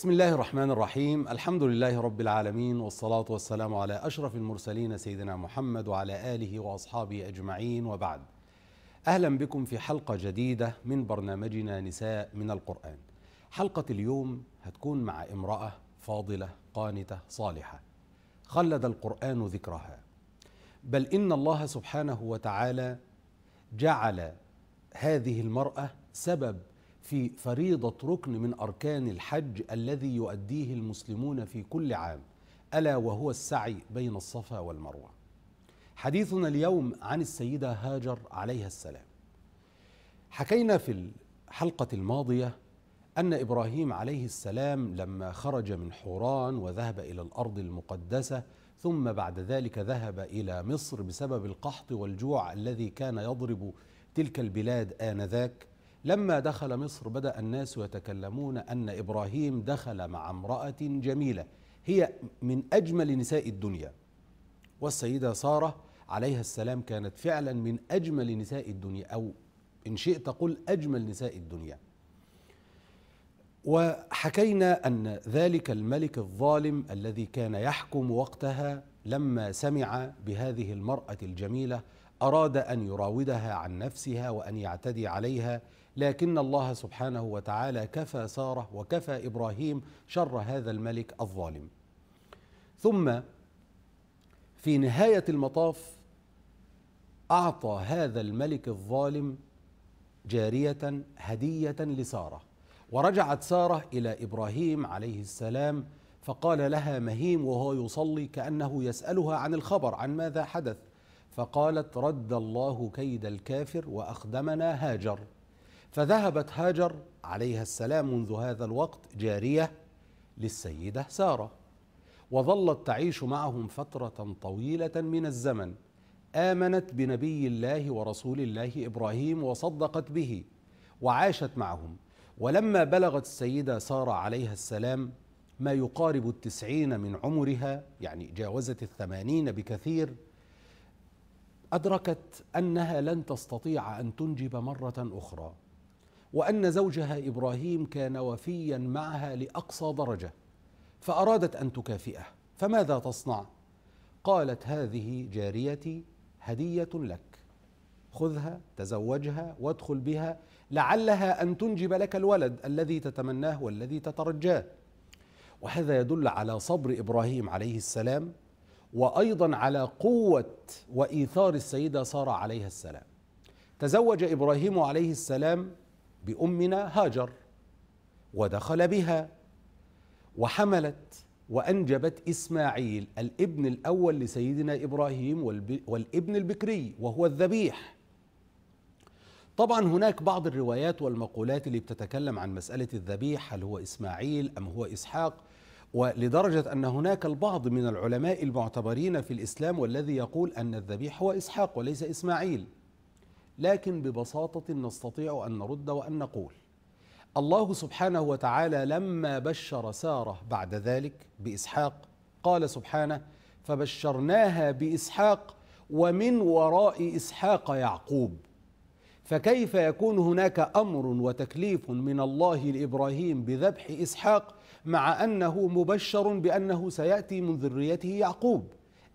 بسم الله الرحمن الرحيم الحمد لله رب العالمين والصلاة والسلام على أشرف المرسلين سيدنا محمد وعلى آله وأصحابه أجمعين وبعد أهلا بكم في حلقة جديدة من برنامجنا نساء من القرآن حلقة اليوم هتكون مع امرأة فاضلة قانتة صالحة خلد القرآن ذكرها بل إن الله سبحانه وتعالى جعل هذه المرأة سبب في فريضة ركن من أركان الحج الذي يؤديه المسلمون في كل عام ألا وهو السعي بين الصفا والمروة حديثنا اليوم عن السيدة هاجر عليها السلام حكينا في الحلقة الماضية أن إبراهيم عليه السلام لما خرج من حوران وذهب إلى الأرض المقدسة ثم بعد ذلك ذهب إلى مصر بسبب القحط والجوع الذي كان يضرب تلك البلاد آنذاك لما دخل مصر بدأ الناس يتكلمون أن إبراهيم دخل مع امرأة جميلة هي من أجمل نساء الدنيا والسيدة سارة عليها السلام كانت فعلا من أجمل نساء الدنيا أو إن شئت قل أجمل نساء الدنيا وحكينا أن ذلك الملك الظالم الذي كان يحكم وقتها لما سمع بهذه المرأة الجميلة أراد أن يراودها عن نفسها وأن يعتدي عليها لكن الله سبحانه وتعالى كفى ساره وكفى ابراهيم شر هذا الملك الظالم ثم في نهايه المطاف اعطى هذا الملك الظالم جاريه هديه لساره ورجعت ساره الى ابراهيم عليه السلام فقال لها مهيم وهو يصلي كانه يسالها عن الخبر عن ماذا حدث فقالت رد الله كيد الكافر واخدمنا هاجر فذهبت هاجر عليها السلام منذ هذا الوقت جارية للسيدة سارة وظلت تعيش معهم فترة طويلة من الزمن آمنت بنبي الله ورسول الله إبراهيم وصدقت به وعاشت معهم ولما بلغت السيدة سارة عليها السلام ما يقارب التسعين من عمرها يعني جاوزت الثمانين بكثير أدركت أنها لن تستطيع أن تنجب مرة أخرى وأن زوجها إبراهيم كان وفيا معها لأقصى درجة فأرادت أن تكافئه فماذا تصنع؟ قالت هذه جاريتي هدية لك خذها تزوجها وادخل بها لعلها أن تنجب لك الولد الذي تتمناه والذي تترجاه وهذا يدل على صبر إبراهيم عليه السلام وأيضا على قوة وإيثار السيدة سارة عليها السلام تزوج إبراهيم عليه السلام بأمنا هاجر ودخل بها وحملت وأنجبت إسماعيل الابن الأول لسيدنا إبراهيم والابن البكري وهو الذبيح طبعا هناك بعض الروايات والمقولات اللي بتتكلم عن مسألة الذبيح هل هو إسماعيل أم هو إسحاق ولدرجة أن هناك البعض من العلماء المعتبرين في الإسلام والذي يقول أن الذبيح هو إسحاق وليس إسماعيل لكن ببساطة نستطيع أن نرد وأن نقول الله سبحانه وتعالى لما بشر سارة بعد ذلك بإسحاق قال سبحانه فبشرناها بإسحاق ومن وراء إسحاق يعقوب فكيف يكون هناك أمر وتكليف من الله لإبراهيم بذبح إسحاق مع أنه مبشر بأنه سيأتي من ذريته يعقوب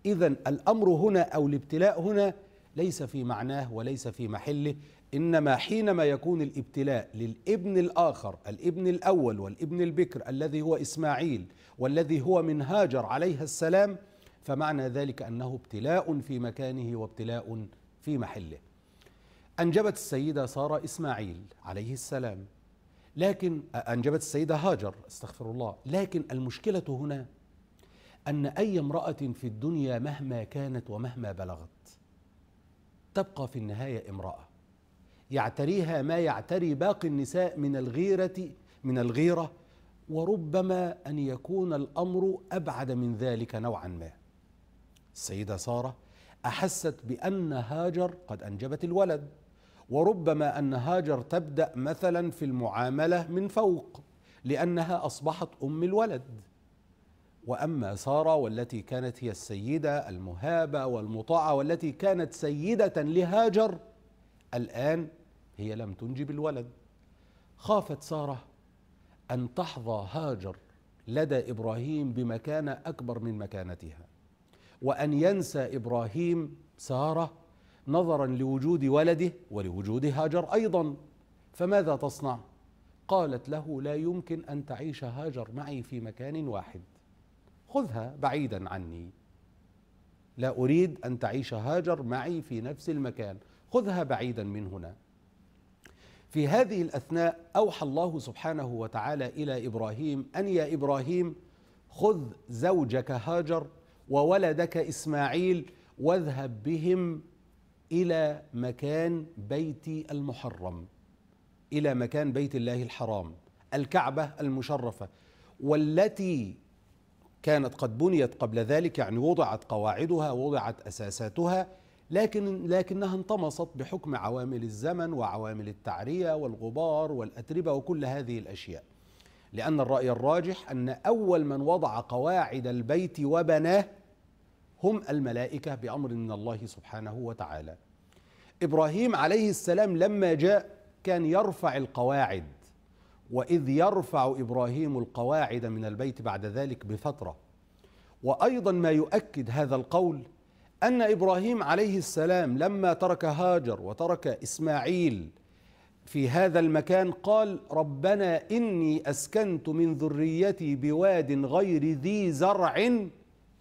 إذا الأمر هنا أو الابتلاء هنا ليس في معناه وليس في محله إنما حينما يكون الابتلاء للابن الآخر الابن الأول والابن البكر الذي هو إسماعيل والذي هو من هاجر عليها السلام فمعنى ذلك أنه ابتلاء في مكانه وابتلاء في محله أنجبت السيدة سارة إسماعيل عليه السلام لكن أنجبت السيدة هاجر استغفر الله لكن المشكلة هنا أن أي امرأة في الدنيا مهما كانت ومهما بلغت تبقى في النهاية امرأة يعتريها ما يعتري باقي النساء من الغيرة من الغيرة وربما أن يكون الأمر أبعد من ذلك نوعا ما السيدة سارة أحست بأن هاجر قد أنجبت الولد وربما أن هاجر تبدأ مثلا في المعاملة من فوق لأنها أصبحت أم الولد واما ساره والتي كانت هي السيده المهابه والمطاعه والتي كانت سيده لهاجر الان هي لم تنجب الولد خافت ساره ان تحظى هاجر لدى ابراهيم بمكانه اكبر من مكانتها وان ينسى ابراهيم ساره نظرا لوجود ولده ولوجود هاجر ايضا فماذا تصنع قالت له لا يمكن ان تعيش هاجر معي في مكان واحد خذها بعيدا عني لا اريد ان تعيش هاجر معي في نفس المكان خذها بعيدا من هنا في هذه الاثناء اوحى الله سبحانه وتعالى الى ابراهيم ان يا ابراهيم خذ زوجك هاجر وولدك اسماعيل واذهب بهم الى مكان بيتي المحرم الى مكان بيت الله الحرام الكعبه المشرفه والتي كانت قد بنيت قبل ذلك يعني وضعت قواعدها وضعت أساساتها لكن لكنها انطمست بحكم عوامل الزمن وعوامل التعرية والغبار والأتربة وكل هذه الأشياء لأن الرأي الراجح أن أول من وضع قواعد البيت وبناه هم الملائكة بأمر من الله سبحانه وتعالى إبراهيم عليه السلام لما جاء كان يرفع القواعد وإذ يرفع إبراهيم القواعد من البيت بعد ذلك بفترة وأيضا ما يؤكد هذا القول أن إبراهيم عليه السلام لما ترك هاجر وترك إسماعيل في هذا المكان قال ربنا إني أسكنت من ذريتي بواد غير ذي زرع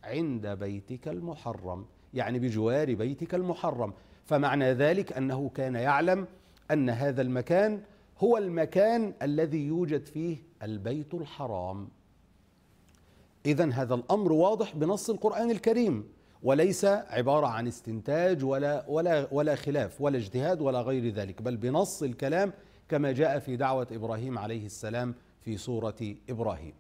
عند بيتك المحرم يعني بجوار بيتك المحرم فمعنى ذلك أنه كان يعلم أن هذا المكان هو المكان الذي يوجد فيه البيت الحرام إذا هذا الأمر واضح بنص القرآن الكريم وليس عبارة عن استنتاج ولا ولا ولا خلاف ولا اجتهاد ولا غير ذلك بل بنص الكلام كما جاء في دعوة إبراهيم عليه السلام في سورة إبراهيم.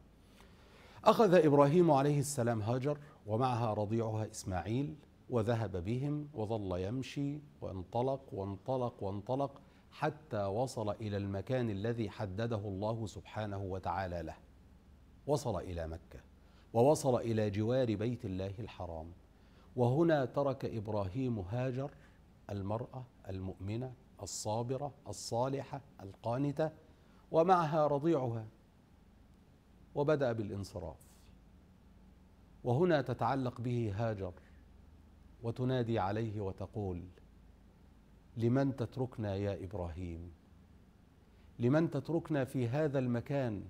أخذ إبراهيم عليه السلام هاجر ومعها رضيعها إسماعيل وذهب بهم وظل يمشي وانطلق وانطلق وانطلق حتى وصل إلى المكان الذي حدده الله سبحانه وتعالى له وصل إلى مكة ووصل إلى جوار بيت الله الحرام وهنا ترك إبراهيم هاجر المرأة المؤمنة الصابرة الصالحة القانتة ومعها رضيعها وبدأ بالانصراف وهنا تتعلق به هاجر وتنادي عليه وتقول لمن تتركنا يا ابراهيم لمن تتركنا في هذا المكان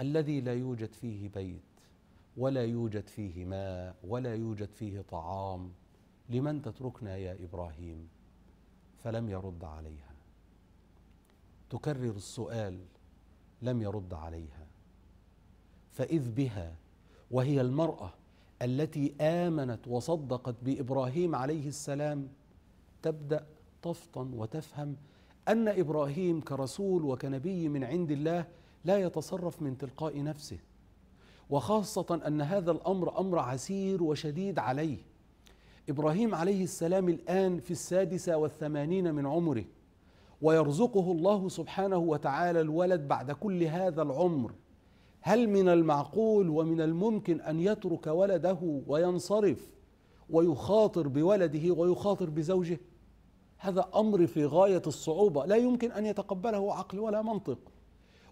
الذي لا يوجد فيه بيت ولا يوجد فيه ماء ولا يوجد فيه طعام لمن تتركنا يا ابراهيم فلم يرد عليها تكرر السؤال لم يرد عليها فاذ بها وهي المراه التي امنت وصدقت بابراهيم عليه السلام تبدا تفطن وتفهم ان ابراهيم كرسول وكنبي من عند الله لا يتصرف من تلقاء نفسه وخاصه ان هذا الامر امر عسير وشديد عليه ابراهيم عليه السلام الان في السادسه والثمانين من عمره ويرزقه الله سبحانه وتعالى الولد بعد كل هذا العمر هل من المعقول ومن الممكن ان يترك ولده وينصرف ويخاطر بولده ويخاطر بزوجه هذا امر في غايه الصعوبه لا يمكن ان يتقبله عقل ولا منطق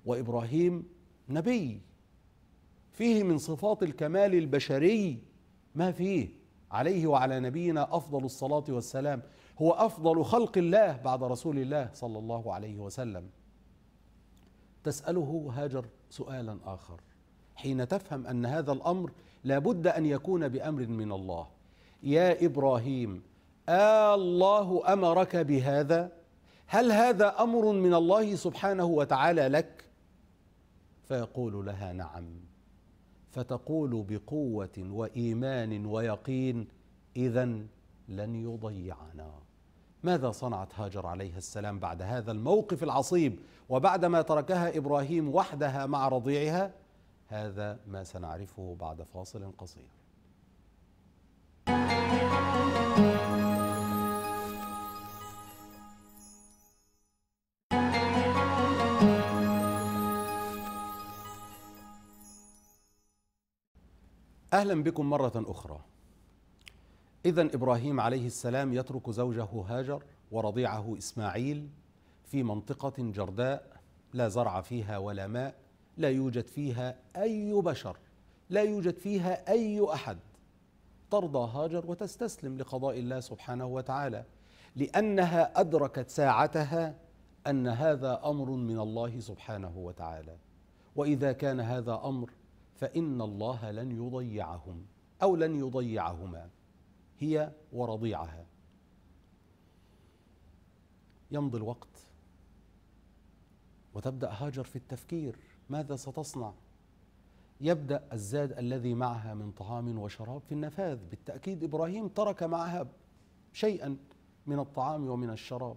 وابراهيم نبي فيه من صفات الكمال البشري ما فيه عليه وعلى نبينا افضل الصلاه والسلام هو افضل خلق الله بعد رسول الله صلى الله عليه وسلم تساله هاجر سؤالا اخر حين تفهم ان هذا الامر لابد ان يكون بامر من الله يا ابراهيم آه الله أمرك بهذا هل هذا أمر من الله سبحانه وتعالى لك فيقول لها نعم فتقول بقوة وإيمان ويقين إذا لن يضيعنا ماذا صنعت هاجر عليها السلام بعد هذا الموقف العصيب وبعدما تركها إبراهيم وحدها مع رضيعها هذا ما سنعرفه بعد فاصل قصير أهلا بكم مرة أخرى إذا إبراهيم عليه السلام يترك زوجه هاجر ورضيعه إسماعيل في منطقة جرداء لا زرع فيها ولا ماء لا يوجد فيها أي بشر لا يوجد فيها أي أحد ترضى هاجر وتستسلم لقضاء الله سبحانه وتعالى لأنها أدركت ساعتها أن هذا أمر من الله سبحانه وتعالى وإذا كان هذا أمر فإن الله لن يضيعهم أو لن يضيعهما هي ورضيعها يمضي الوقت وتبدأ هاجر في التفكير ماذا ستصنع يبدأ الزاد الذي معها من طعام وشراب في النفاذ بالتأكيد إبراهيم ترك معها شيئا من الطعام ومن الشراب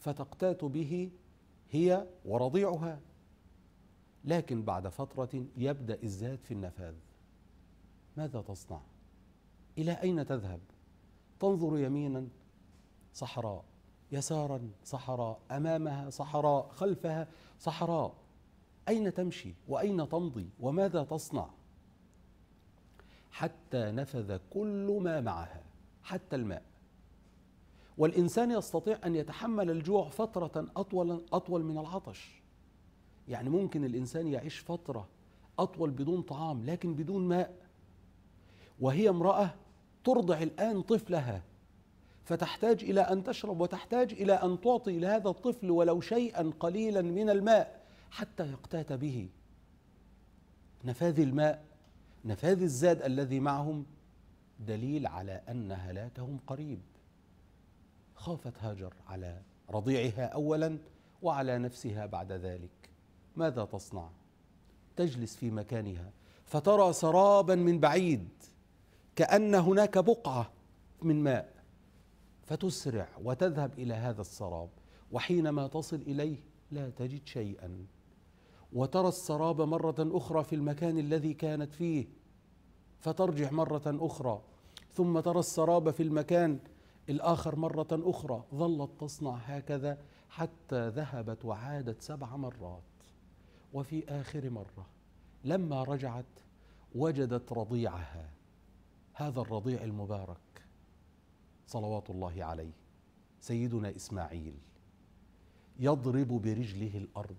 فتقتات به هي ورضيعها لكن بعد فترة يبدأ الزاد في النفاذ ماذا تصنع؟ إلى أين تذهب؟ تنظر يمينا صحراء يسارا صحراء أمامها صحراء خلفها صحراء أين تمشي وأين تمضي وماذا تصنع؟ حتى نفذ كل ما معها حتى الماء والإنسان يستطيع أن يتحمل الجوع فترة أطول أطول من العطش يعني ممكن الإنسان يعيش فترة أطول بدون طعام لكن بدون ماء وهي امرأة ترضع الآن طفلها فتحتاج إلى أن تشرب وتحتاج إلى أن تعطي لهذا الطفل ولو شيئا قليلا من الماء حتى يقتات به نفاذ الماء نفاذ الزاد الذي معهم دليل على أن هلاكهم قريب خافت هاجر على رضيعها أولا وعلى نفسها بعد ذلك ماذا تصنع تجلس في مكانها فترى سرابا من بعيد كان هناك بقعه من ماء فتسرع وتذهب الى هذا السراب وحينما تصل اليه لا تجد شيئا وترى السراب مره اخرى في المكان الذي كانت فيه فترجع مره اخرى ثم ترى السراب في المكان الاخر مره اخرى ظلت تصنع هكذا حتى ذهبت وعادت سبع مرات وفي آخر مرة لما رجعت وجدت رضيعها هذا الرضيع المبارك صلوات الله عليه سيدنا إسماعيل يضرب برجله الأرض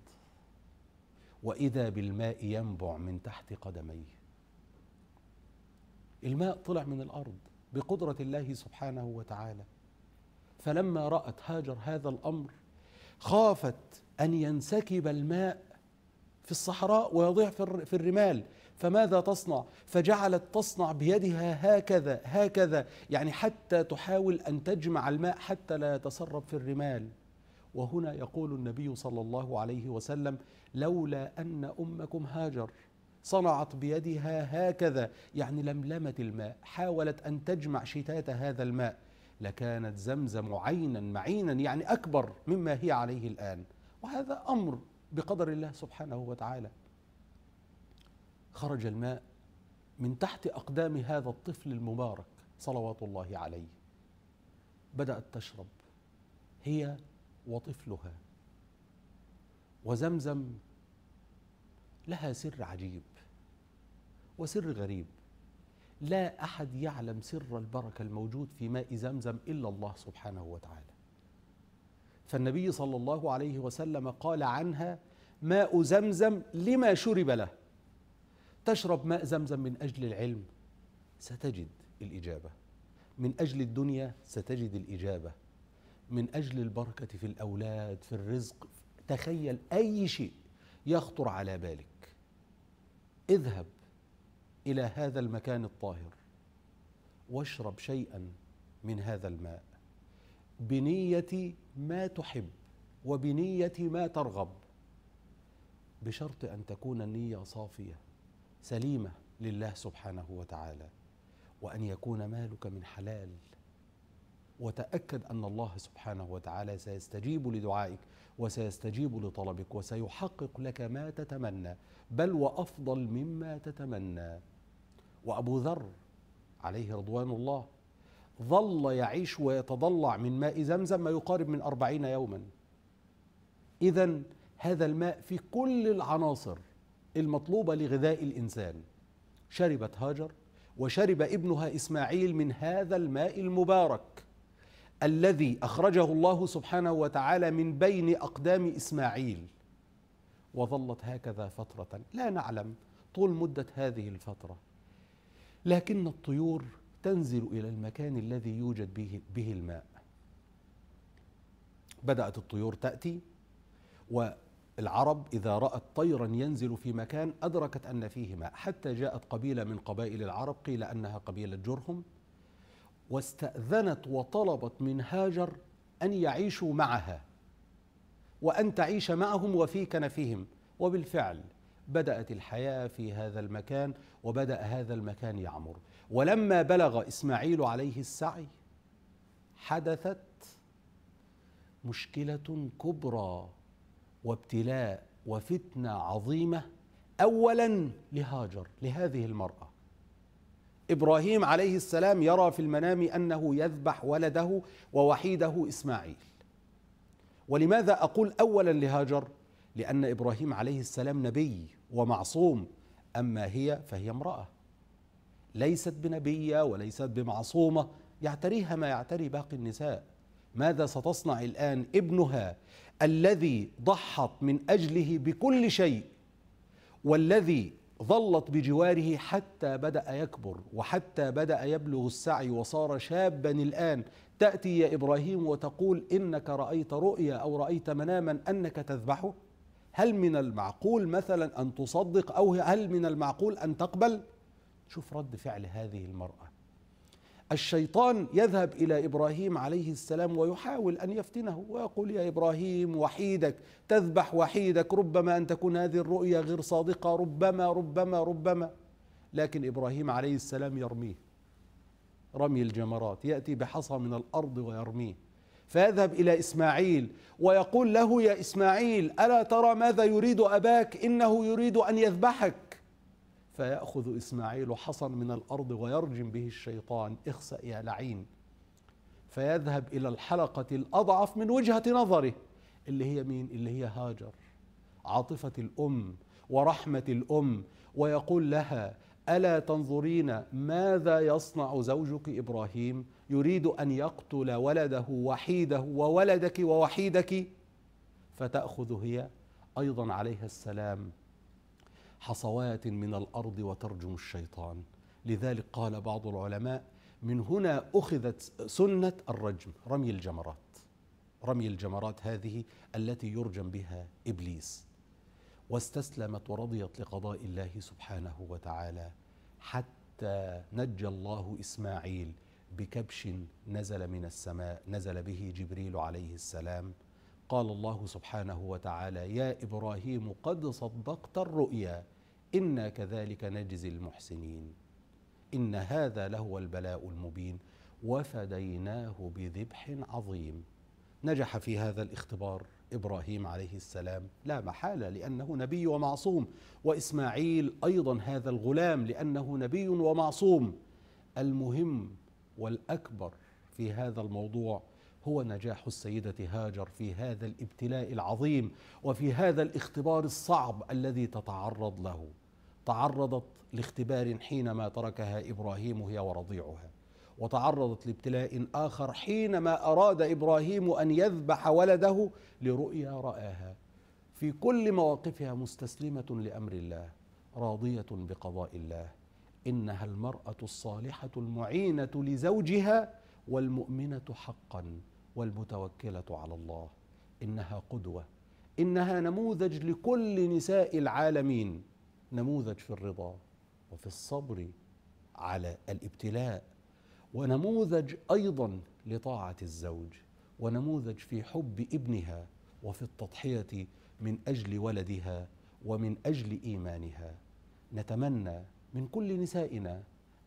وإذا بالماء ينبع من تحت قدميه الماء طلع من الأرض بقدرة الله سبحانه وتعالى فلما رأت هاجر هذا الأمر خافت أن ينسكب الماء في الصحراء ويضيع في الرمال فماذا تصنع فجعلت تصنع بيدها هكذا هكذا يعني حتى تحاول أن تجمع الماء حتى لا يتسرب في الرمال وهنا يقول النبي صلى الله عليه وسلم لولا أن أمكم هاجر صنعت بيدها هكذا يعني لملمت الماء حاولت أن تجمع شتات هذا الماء لكانت زمزم عينا معينا يعني أكبر مما هي عليه الآن وهذا أمر بقدر الله سبحانه وتعالى خرج الماء من تحت اقدام هذا الطفل المبارك صلوات الله عليه بدات تشرب هي وطفلها وزمزم لها سر عجيب وسر غريب لا احد يعلم سر البركه الموجود في ماء زمزم الا الله سبحانه وتعالى فالنبي صلى الله عليه وسلم قال عنها ماء زمزم لما شرب له تشرب ماء زمزم من أجل العلم ستجد الإجابة من أجل الدنيا ستجد الإجابة من أجل البركة في الأولاد في الرزق تخيل أي شيء يخطر على بالك اذهب إلى هذا المكان الطاهر واشرب شيئا من هذا الماء بنية ما تحب وبنية ما ترغب بشرط أن تكون النية صافية سليمة لله سبحانه وتعالى وأن يكون مالك من حلال وتأكد أن الله سبحانه وتعالى سيستجيب لدعائك وسيستجيب لطلبك وسيحقق لك ما تتمنى بل وأفضل مما تتمنى وأبو ذر عليه رضوان الله ظل يعيش ويتضلع من ماء زمزم ما يقارب من أربعين يوما إذا هذا الماء في كل العناصر المطلوبة لغذاء الإنسان شربت هاجر وشرب ابنها إسماعيل من هذا الماء المبارك الذي أخرجه الله سبحانه وتعالى من بين أقدام إسماعيل وظلت هكذا فترة لا نعلم طول مدة هذه الفترة لكن الطيور تنزل إلى المكان الذي يوجد به, به الماء بدأت الطيور تأتي والعرب إذا رأت طيرا ينزل في مكان أدركت أن فيه ماء حتى جاءت قبيلة من قبائل العرب قيل أنها قبيلة جرهم واستأذنت وطلبت من هاجر أن يعيشوا معها وأن تعيش معهم وفي كنفهم وبالفعل بدأت الحياة في هذا المكان وبدأ هذا المكان يعمر ولما بلغ إسماعيل عليه السعي حدثت مشكلة كبرى وابتلاء وفتنة عظيمة أولا لهاجر لهذه المرأة إبراهيم عليه السلام يرى في المنام أنه يذبح ولده ووحيده إسماعيل ولماذا أقول أولا لهاجر لأن إبراهيم عليه السلام نبي ومعصوم أما هي فهي امرأة ليست بنبيه وليست بمعصومه يعتريها ما يعتري باقي النساء ماذا ستصنع الان ابنها الذي ضحت من اجله بكل شيء والذي ظلت بجواره حتى بدا يكبر وحتى بدا يبلغ السعي وصار شابا الان تاتي يا ابراهيم وتقول انك رايت رؤيا او رايت مناما انك تذبحه هل من المعقول مثلا ان تصدق او هل من المعقول ان تقبل شوف رد فعل هذه المرأة الشيطان يذهب إلى إبراهيم عليه السلام ويحاول أن يفتنه ويقول يا إبراهيم وحيدك تذبح وحيدك ربما أن تكون هذه الرؤية غير صادقة ربما ربما ربما لكن إبراهيم عليه السلام يرميه رمي الجمرات يأتي بحصى من الأرض ويرميه فيذهب إلى إسماعيل ويقول له يا إسماعيل ألا ترى ماذا يريد أباك إنه يريد أن يذبحك فيأخذ إسماعيل حصا من الأرض ويرجم به الشيطان اخسأ يا لعين فيذهب إلى الحلقة الأضعف من وجهة نظره اللي هي مين؟ اللي هي هاجر عاطفة الأم ورحمة الأم ويقول لها ألا تنظرين ماذا يصنع زوجك إبراهيم يريد أن يقتل ولده وحيده وولدك ووحيدك فتأخذ هي أيضا عليها السلام حصوات من الارض وترجم الشيطان لذلك قال بعض العلماء من هنا اخذت سنه الرجم رمي الجمرات رمي الجمرات هذه التي يرجم بها ابليس واستسلمت ورضيت لقضاء الله سبحانه وتعالى حتى نجى الله اسماعيل بكبش نزل من السماء نزل به جبريل عليه السلام قال الله سبحانه وتعالى يا ابراهيم قد صدقت الرؤيا انا كذلك نجزي المحسنين ان هذا لهو البلاء المبين وفديناه بذبح عظيم نجح في هذا الاختبار ابراهيم عليه السلام لا محاله لانه نبي ومعصوم واسماعيل ايضا هذا الغلام لانه نبي ومعصوم المهم والاكبر في هذا الموضوع هو نجاح السيدة هاجر في هذا الابتلاء العظيم وفي هذا الاختبار الصعب الذي تتعرض له تعرضت لاختبار حينما تركها إبراهيم هي ورضيعها وتعرضت لابتلاء آخر حينما أراد إبراهيم أن يذبح ولده لرؤيا رآها في كل مواقفها مستسلمة لأمر الله راضية بقضاء الله إنها المرأة الصالحة المعينة لزوجها والمؤمنة حقا والمتوكله على الله انها قدوه انها نموذج لكل نساء العالمين نموذج في الرضا وفي الصبر على الابتلاء ونموذج ايضا لطاعه الزوج ونموذج في حب ابنها وفي التضحيه من اجل ولدها ومن اجل ايمانها نتمنى من كل نسائنا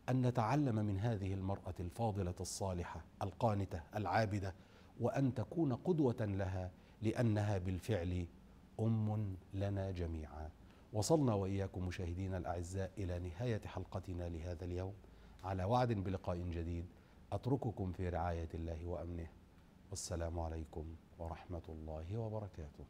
ان نتعلم من هذه المراه الفاضله الصالحه القانته العابده وان تكون قدوه لها لانها بالفعل ام لنا جميعا وصلنا واياكم مشاهدينا الاعزاء الى نهايه حلقتنا لهذا اليوم على وعد بلقاء جديد اترككم في رعايه الله وامنه والسلام عليكم ورحمه الله وبركاته